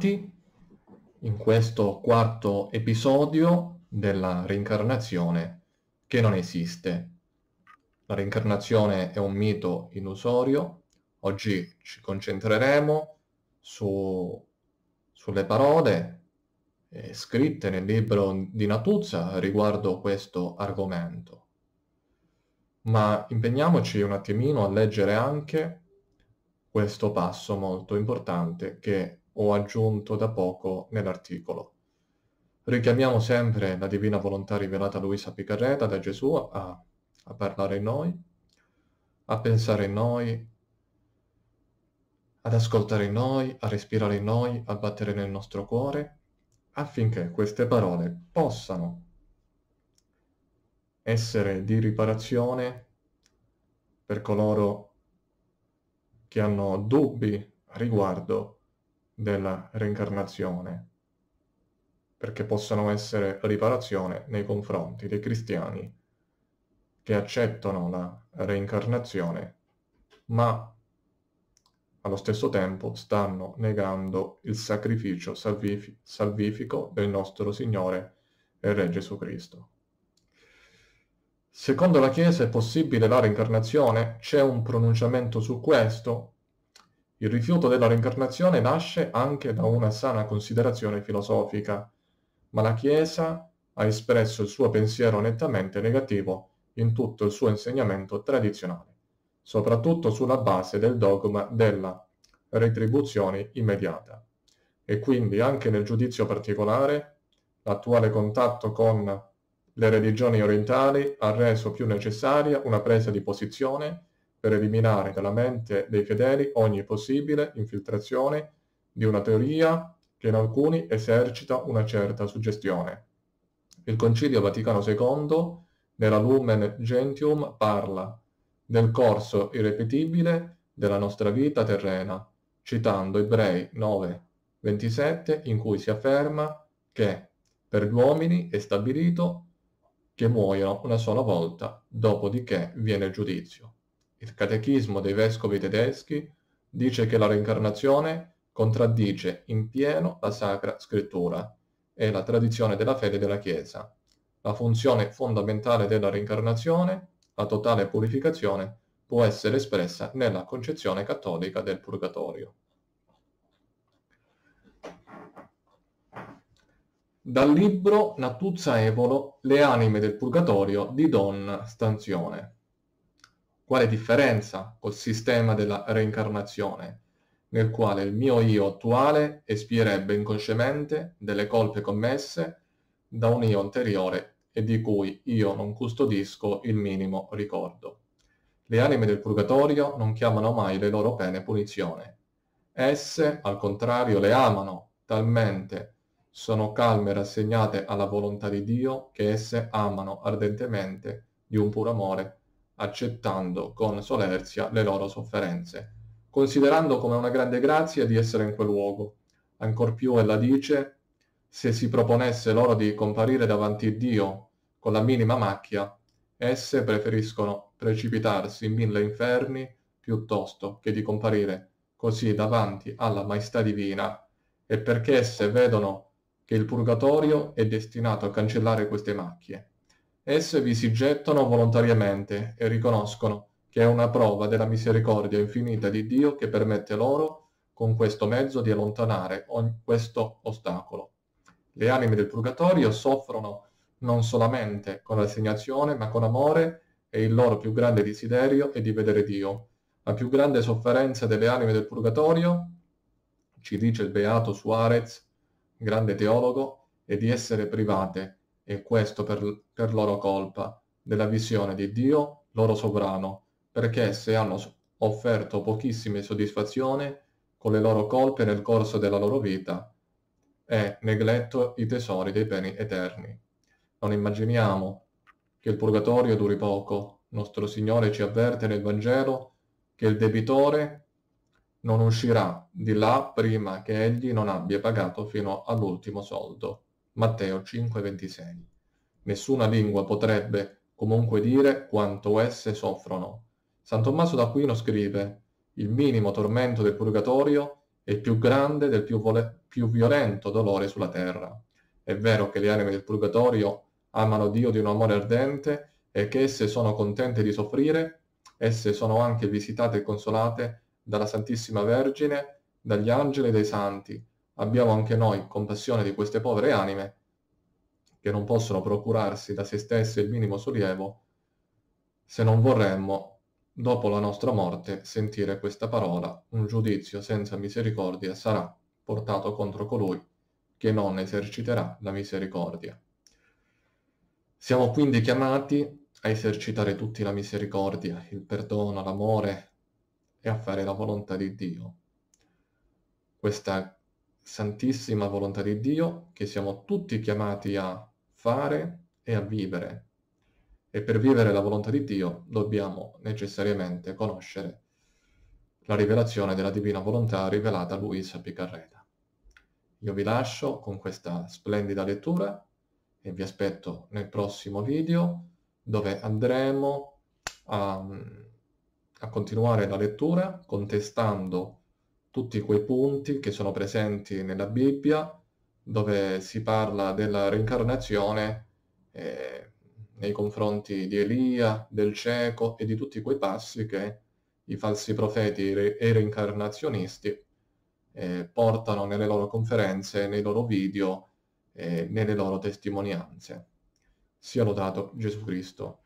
ritrovati in questo quarto episodio della reincarnazione che non esiste. La reincarnazione è un mito illusorio. Oggi ci concentreremo su, sulle parole eh, scritte nel libro di Natuzza riguardo questo argomento. Ma impegniamoci un attimino a leggere anche questo passo molto importante che ho aggiunto da poco nell'articolo. Richiamiamo sempre la divina volontà rivelata a Luisa Picarreta da Gesù a, a parlare in noi, a pensare in noi, ad ascoltare in noi, a respirare in noi, a battere nel nostro cuore, affinché queste parole possano essere di riparazione per coloro che hanno dubbi riguardo della reincarnazione, perché possano essere riparazione nei confronti dei cristiani che accettano la reincarnazione, ma allo stesso tempo stanno negando il sacrificio salvifico del nostro Signore e Re Gesù Cristo. Secondo la Chiesa è possibile la reincarnazione? C'è un pronunciamento su questo? Il rifiuto della reincarnazione nasce anche da una sana considerazione filosofica, ma la Chiesa ha espresso il suo pensiero nettamente negativo in tutto il suo insegnamento tradizionale, soprattutto sulla base del dogma della retribuzione immediata. E quindi anche nel giudizio particolare, l'attuale contatto con le religioni orientali ha reso più necessaria una presa di posizione per eliminare dalla mente dei fedeli ogni possibile infiltrazione di una teoria che in alcuni esercita una certa suggestione. Il Concilio Vaticano II, nella Lumen Gentium, parla del corso irrepetibile della nostra vita terrena, citando Ebrei 9, 27, in cui si afferma che per gli uomini è stabilito che muoiono una sola volta, dopodiché viene il giudizio il Catechismo dei Vescovi tedeschi dice che la reincarnazione contraddice in pieno la Sacra Scrittura e la tradizione della fede della Chiesa. La funzione fondamentale della reincarnazione, la totale purificazione, può essere espressa nella concezione cattolica del purgatorio. Dal libro Natuzza Evolo Le anime del purgatorio di Don Stanzione quale differenza col sistema della reincarnazione, nel quale il mio io attuale espierebbe inconsciamente delle colpe commesse da un io anteriore e di cui io non custodisco il minimo ricordo. Le anime del purgatorio non chiamano mai le loro pene punizione. Esse, al contrario, le amano talmente, sono calme e rassegnate alla volontà di Dio che esse amano ardentemente di un puro amore accettando con solerzia le loro sofferenze, considerando come una grande grazia di essere in quel luogo. Ancor più ella dice, se si proponesse loro di comparire davanti a Dio con la minima macchia, esse preferiscono precipitarsi in mille inferni piuttosto che di comparire così davanti alla maestà divina, e perché esse vedono che il purgatorio è destinato a cancellare queste macchie Esse vi si gettano volontariamente e riconoscono che è una prova della misericordia infinita di Dio che permette loro con questo mezzo di allontanare ogni, questo ostacolo. Le anime del purgatorio soffrono non solamente con rassegnazione, ma con amore e il loro più grande desiderio è di vedere Dio. La più grande sofferenza delle anime del purgatorio, ci dice il beato Suarez, grande teologo, è di essere private e questo per, per loro colpa, della visione di Dio loro sovrano, perché se hanno offerto pochissime soddisfazioni con le loro colpe nel corso della loro vita e negletto i tesori dei beni eterni. Non immaginiamo che il purgatorio duri poco. Nostro Signore ci avverte nel Vangelo che il debitore non uscirà di là prima che egli non abbia pagato fino all'ultimo soldo. Matteo 5:26. Nessuna lingua potrebbe comunque dire quanto esse soffrono. San Tommaso d'Aquino scrive «Il minimo tormento del purgatorio è più grande del più, vole- più violento dolore sulla terra. È vero che le anime del purgatorio amano Dio di un amore ardente e che esse sono contente di soffrire, esse sono anche visitate e consolate dalla Santissima Vergine, dagli angeli e dai santi, abbiamo anche noi compassione di queste povere anime che non possono procurarsi da se stesse il minimo sollievo se non vorremmo, dopo la nostra morte, sentire questa parola, un giudizio senza misericordia sarà portato contro colui che non eserciterà la misericordia. Siamo quindi chiamati a esercitare tutti la misericordia, il perdono, l'amore e a fare la volontà di Dio. Questa santissima volontà di Dio che siamo tutti chiamati a fare e a vivere. E per vivere la volontà di Dio dobbiamo necessariamente conoscere la rivelazione della divina volontà rivelata a Luisa Piccarreta. Io vi lascio con questa splendida lettura e vi aspetto nel prossimo video dove andremo a, a continuare la lettura contestando tutti quei punti che sono presenti nella Bibbia dove si parla della reincarnazione eh, nei confronti di Elia, del cieco e di tutti quei passi che i falsi profeti re- e reincarnazionisti eh, portano nelle loro conferenze, nei loro video, eh, nelle loro testimonianze. Sia lodato Gesù Cristo.